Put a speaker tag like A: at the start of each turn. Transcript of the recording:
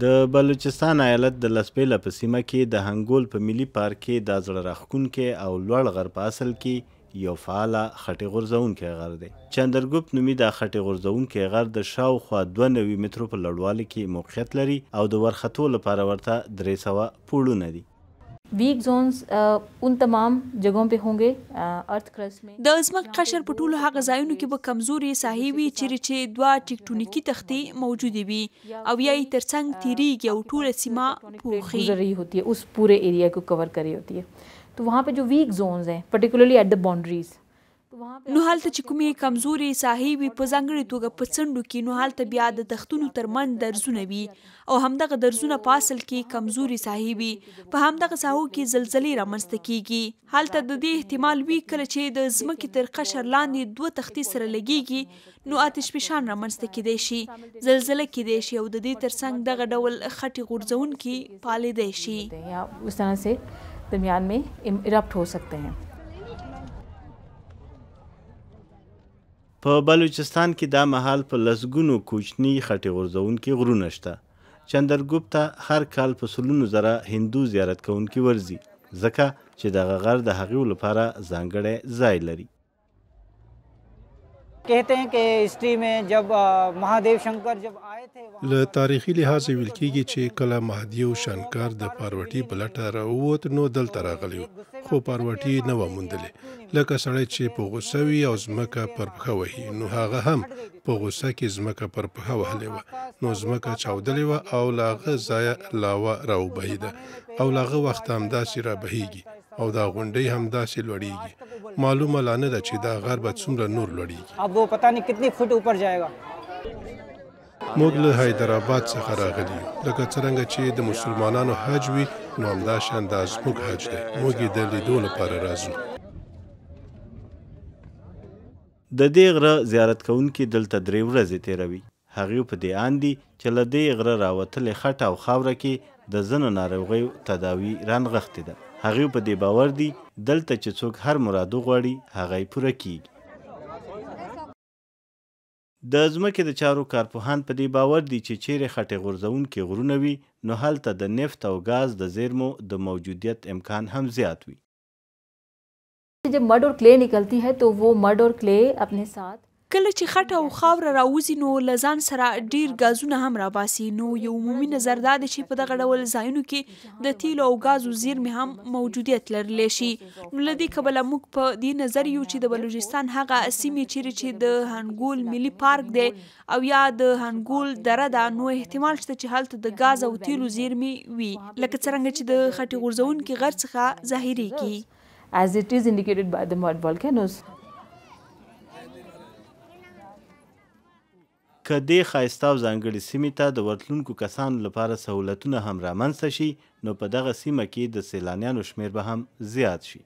A: د بلوچستان ایالت د لسپیله په سیمه کې د هنګول په ملي پارک کې د زړه راښکونکي او لوړ غر په اصل کې یو فعاله خټې غورځونکی غر دی چندرګوپت نومي دا خټې غورځونکی غر د شاوخوا دوه نوي مترو په لوړوالي کې موقعیت لري او د ورختو لپاره ورته درې سوه پوړونه دي
B: ویک زونز اون تمام جګړو په هونګي ارث کرس می د ازمک قشر په ټولو هغه ځایونو کې به کمزوري ساحې وي چې چې دوا ټیکټونیکی تختې موجود وي او یې ترڅنګ تیریږي او ټول سیمه پوخي ضروری ہوتی ہے اس پورے ایریا کو کور کری ہوتی ہے تو وہاں پہ جو ویک زونز ہیں پرٹیکولرلی ایٹ دا باؤنڈریز نو هلته چې کومې کمزوري ساحې وي په ځانګړي توګه په څنډو کې نو هلته بیا د دښتونو ترمن درزونه وي او همدغه درزونه په اصل کې کمزوري ساحې وي په همدغه ساحو کې زلزلې رامنځته کیږي هلته د دې احتمال وي کله چې د ځمکې تر قشر لاندې دوه تختې سره لګیږي نو آتش فشان رامنځته کیدای شي زلزلې کیدای شي او د دې ترڅنګ دغه ډول خټي غورځون کې پالې دی شي उस तरह से दरमियान में इरप्ट हो सकते हैं
A: په بلوچستان کې دا مهال په لسګونو کوچني خټې غورځونکي غرونه شته چندرګوپتا هر کال په سلونو زره هندو زیارت کوونکي ورځي ځکه چې دغه غر د هغې لپاره ځانګړی ځای لري कहते
C: हैं कि हिस्ट्री में जब महादेव शंकर जब आए
A: थे له تاریخي لحاظ ویل
C: کیږي چې کله مهدی او شنکر د پاروټي بلټه راووت نو دلته راغلی خو پاروټي نه و موندلې لکه سړی چې په غوسه وي او زمکه پر پخه وهي نو هغه هم په غوسه کې زمکه پر پخه وهلې و نو زمکه چاودلې و او لاغه ځای لاوه راوبهیده او لاغه وخت هم داسې را بهیږي او دا غونډۍ هم داسې لوړیږي معلومه لا نه ده چې دا غر به څومره نور لوړیږي
B: اب وہ پتہ نہیں کتنی فٹ اوپر جائے گا
C: موږ له حیدرآباد څخه راغلي لکه څنګه چې د مسلمانانو حج وي نو همدا شان د ازموږ حج دی موږ یې د لیدو لپاره راځو
A: د دې غره زیارت کوونکي دلته درې ورځې تیروي هغه په دې اندي چې له دې غره راوتلې خټه او خاوره کې د زنو ناروغي تداوی رانغښتې ده هغه په دې باور دي دلته چې څوک هر مراد غواړي هغه یې پوره کیږي د ځمکې د چارو کارپوهان په دې باور دي چې چیرې خټې غورځون کې غرونه وي نو هلته د نفت او غاز د زیرمو د موجودیت امکان هم زیات وي
B: जब मड और क्ले निकलती है तो वो मड और क्ले अपने साथ کله چې خټه او خاوره راوځي نو لزان سره ډیر غازونه هم راباسي نو یو عمومي نظر دا دی چې په دغه ډول ځایونو کې د تیلو او غازو زیرمې هم موجودیت لرلی شي نو لدی کبل موږ په دې نظر یو چې د بلوچستان هغه سیمې چیرې چې د هنګول ملي پارک دی او یا د هنګول دره ده نو احتمال شته چې هلته د غاز او تیلو زیرمې وي لکه څرنګه چې د خټې غورځونکي غر څخه ظاهریږي As it is indicated by the mud volcanoes.
A: که دې ښایسته او ځانګړې سیمې ته د ورتلونکو کسانو لپاره سهولتونه هم رامنځته شي نو په دغه سیمه کې د سیلانیانو شمیر به هم زیات شي